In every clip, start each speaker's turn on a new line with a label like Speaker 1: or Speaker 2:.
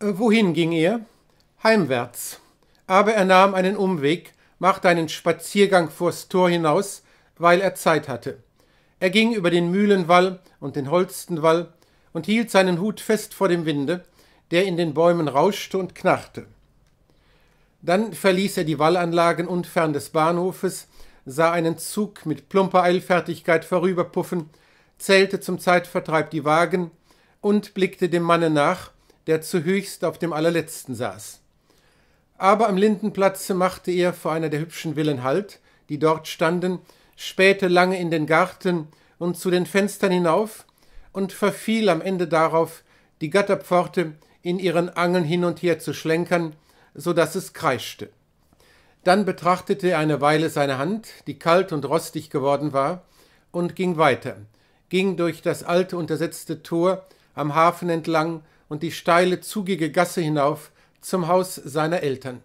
Speaker 1: Äh, wohin ging er? Heimwärts. Aber er nahm einen Umweg, machte einen Spaziergang vors Tor hinaus, weil er Zeit hatte. Er ging über den Mühlenwall und den Holstenwall und hielt seinen Hut fest vor dem Winde, der in den Bäumen rauschte und knarrte. Dann verließ er die Wallanlagen unfern des Bahnhofes, sah einen Zug mit plumper Eilfertigkeit vorüberpuffen, zählte zum Zeitvertreib die Wagen und blickte dem Manne nach, der zuhöchst auf dem allerletzten saß. Aber am Lindenplatze machte er vor einer der hübschen Villen Halt, die dort standen, spähte lange in den Garten und zu den Fenstern hinauf und verfiel am Ende darauf, die Gatterpforte in ihren Angeln hin und her zu schlenkern, so daß es kreischte. Dann betrachtete er eine Weile seine Hand, die kalt und rostig geworden war, und ging weiter, ging durch das alte untersetzte Tor am Hafen entlang und die steile, zugige Gasse hinauf zum Haus seiner Eltern.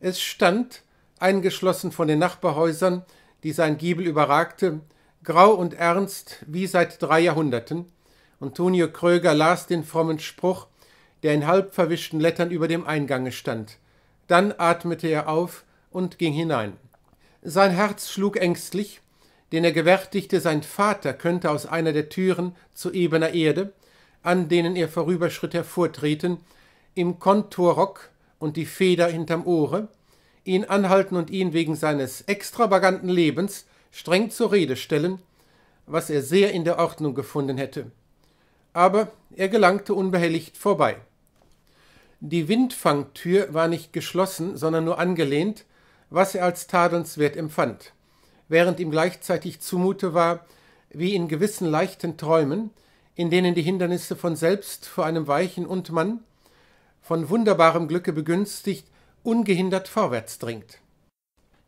Speaker 1: Es stand, eingeschlossen von den Nachbarhäusern, die sein Giebel überragte, grau und ernst wie seit drei Jahrhunderten, und Tonio Kröger las den frommen Spruch, der in halb verwischten Lettern über dem Eingange stand. Dann atmete er auf und ging hinein. Sein Herz schlug ängstlich, denn er gewärtigte, sein Vater könnte aus einer der Türen zu ebener Erde an denen er vorüberschritt, hervortreten, im Kontorrock und die Feder hinterm Ohre, ihn anhalten und ihn wegen seines extravaganten Lebens streng zur Rede stellen, was er sehr in der Ordnung gefunden hätte. Aber er gelangte unbehelligt vorbei. Die Windfangtür war nicht geschlossen, sondern nur angelehnt, was er als tadelnswert empfand, während ihm gleichzeitig zumute war, wie in gewissen leichten Träumen, in denen die Hindernisse von selbst vor einem weichen und man, von wunderbarem Glücke begünstigt, ungehindert vorwärts dringt.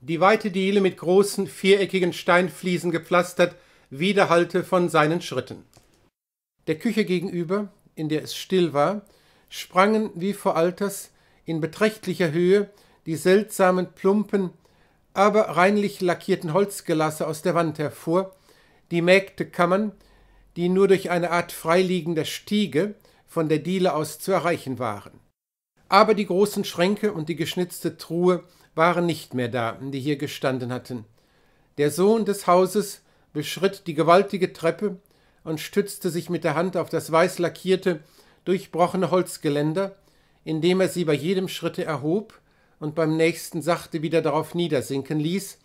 Speaker 1: Die weite Diele mit großen, viereckigen Steinfliesen gepflastert, widerhallte von seinen Schritten. Der Küche gegenüber, in der es still war, sprangen wie vor Alters in beträchtlicher Höhe die seltsamen, plumpen, aber reinlich lackierten Holzgelasse aus der Wand hervor, die Mägdekammern, die nur durch eine Art freiliegender Stiege von der Diele aus zu erreichen waren. Aber die großen Schränke und die geschnitzte Truhe waren nicht mehr da, die hier gestanden hatten. Der Sohn des Hauses beschritt die gewaltige Treppe und stützte sich mit der Hand auf das weiß lackierte, durchbrochene Holzgeländer, indem er sie bei jedem Schritte erhob und beim nächsten sachte wieder darauf niedersinken ließ,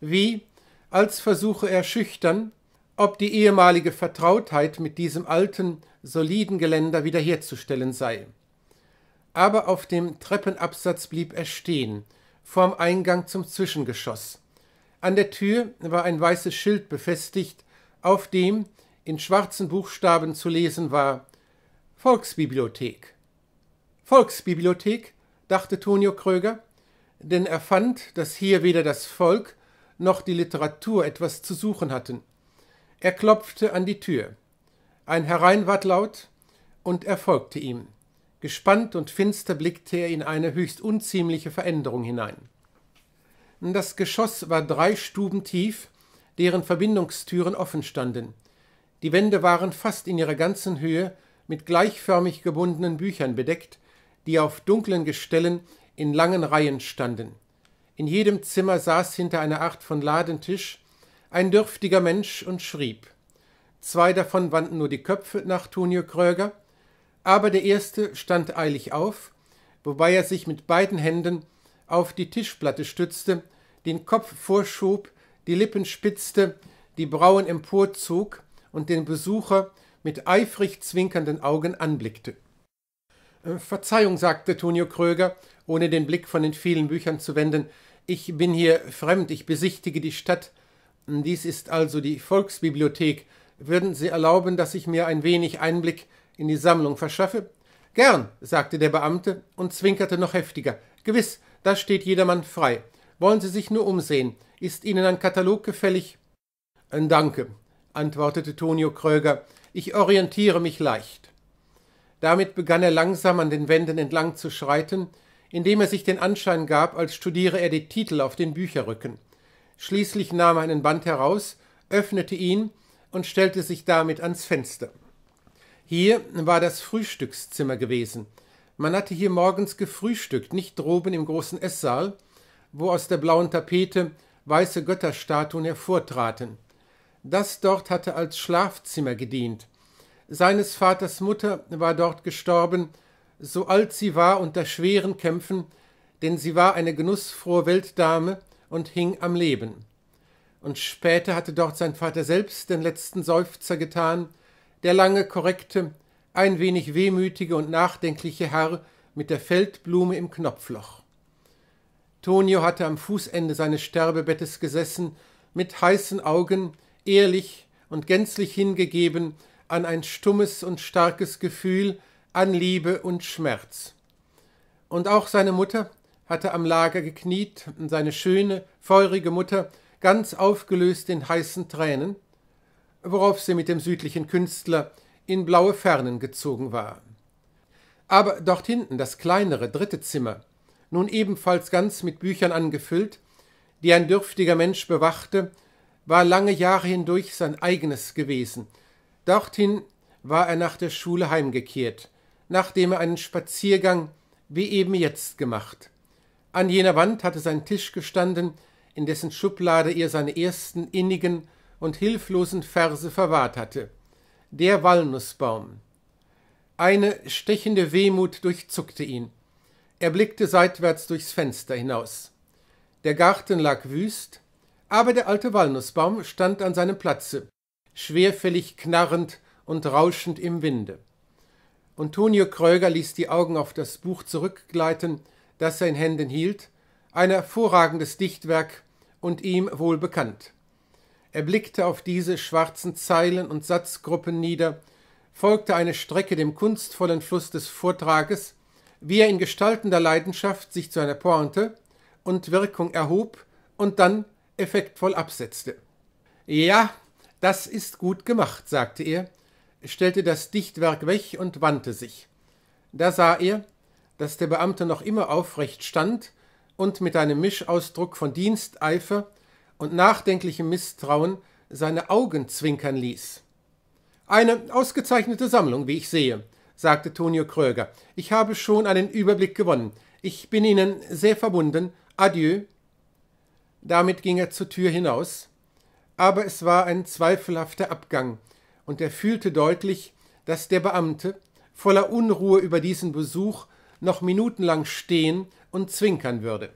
Speaker 1: wie, als versuche er schüchtern, ob die ehemalige Vertrautheit mit diesem alten, soliden Geländer wiederherzustellen sei. Aber auf dem Treppenabsatz blieb er stehen, vorm Eingang zum Zwischengeschoss. An der Tür war ein weißes Schild befestigt, auf dem in schwarzen Buchstaben zu lesen war Volksbibliothek. Volksbibliothek, dachte Tonio Kröger, denn er fand, dass hier weder das Volk noch die Literatur etwas zu suchen hatten. Er klopfte an die Tür. Ein Herein ward laut, und er folgte ihm. Gespannt und finster blickte er in eine höchst unziemliche Veränderung hinein. Das Geschoss war drei Stuben tief, deren Verbindungstüren offen standen. Die Wände waren fast in ihrer ganzen Höhe mit gleichförmig gebundenen Büchern bedeckt, die auf dunklen Gestellen in langen Reihen standen. In jedem Zimmer saß hinter einer Art von Ladentisch ein dürftiger Mensch und schrieb. Zwei davon wandten nur die Köpfe nach Tonio Kröger, aber der erste stand eilig auf, wobei er sich mit beiden Händen auf die Tischplatte stützte, den Kopf vorschob, die Lippen spitzte, die Brauen emporzog und den Besucher mit eifrig zwinkernden Augen anblickte. Äh, Verzeihung, sagte Tonio Kröger, ohne den Blick von den vielen Büchern zu wenden, ich bin hier fremd, ich besichtige die Stadt, dies ist also die Volksbibliothek. Würden Sie erlauben, dass ich mir ein wenig Einblick in die Sammlung verschaffe? Gern, sagte der Beamte und zwinkerte noch heftiger. Gewiss, da steht jedermann frei. Wollen Sie sich nur umsehen. Ist Ihnen ein Katalog gefällig? Äh, danke, antwortete Tonio Kröger. Ich orientiere mich leicht. Damit begann er langsam an den Wänden entlang zu schreiten, indem er sich den Anschein gab, als studiere er die Titel auf den Bücherrücken. Schließlich nahm er einen Band heraus, öffnete ihn und stellte sich damit ans Fenster. Hier war das Frühstückszimmer gewesen. Man hatte hier morgens gefrühstückt, nicht droben im großen Esssaal, wo aus der blauen Tapete weiße Götterstatuen hervortraten. Das dort hatte als Schlafzimmer gedient. Seines Vaters Mutter war dort gestorben, so alt sie war unter schweren Kämpfen, denn sie war eine genussfrohe Weltdame und hing am Leben. Und später hatte dort sein Vater selbst den letzten Seufzer getan, der lange korrekte, ein wenig wehmütige und nachdenkliche Herr mit der Feldblume im Knopfloch. Tonio hatte am Fußende seines Sterbebettes gesessen, mit heißen Augen, ehrlich und gänzlich hingegeben an ein stummes und starkes Gefühl, an Liebe und Schmerz. Und auch seine Mutter, hatte am Lager gekniet und seine schöne, feurige Mutter ganz aufgelöst in heißen Tränen, worauf sie mit dem südlichen Künstler in blaue Fernen gezogen war. Aber dort hinten das kleinere dritte Zimmer, nun ebenfalls ganz mit Büchern angefüllt, die ein dürftiger Mensch bewachte, war lange Jahre hindurch sein eigenes gewesen. Dorthin war er nach der Schule heimgekehrt, nachdem er einen Spaziergang wie eben jetzt gemacht. An jener Wand hatte sein Tisch gestanden, in dessen Schublade er seine ersten innigen und hilflosen Verse verwahrt hatte. Der Walnussbaum. Eine stechende Wehmut durchzuckte ihn. Er blickte seitwärts durchs Fenster hinaus. Der Garten lag wüst, aber der alte Walnussbaum stand an seinem Platze, schwerfällig knarrend und rauschend im Winde. Antonio Kröger ließ die Augen auf das Buch zurückgleiten, das er in Händen hielt, ein hervorragendes Dichtwerk und ihm wohl bekannt. Er blickte auf diese schwarzen Zeilen und Satzgruppen nieder, folgte eine Strecke dem kunstvollen Fluss des Vortrages, wie er in gestaltender Leidenschaft sich zu einer Pointe und Wirkung erhob und dann effektvoll absetzte. Ja, das ist gut gemacht, sagte er, stellte das Dichtwerk weg und wandte sich. Da sah er, dass der Beamte noch immer aufrecht stand und mit einem Mischausdruck von Diensteifer und nachdenklichem Misstrauen seine Augen zwinkern ließ. Eine ausgezeichnete Sammlung, wie ich sehe, sagte Tonio Kröger. Ich habe schon einen Überblick gewonnen. Ich bin Ihnen sehr verbunden. Adieu. Damit ging er zur Tür hinaus. Aber es war ein zweifelhafter Abgang, und er fühlte deutlich, dass der Beamte, voller Unruhe über diesen Besuch noch minutenlang stehen und zwinkern würde.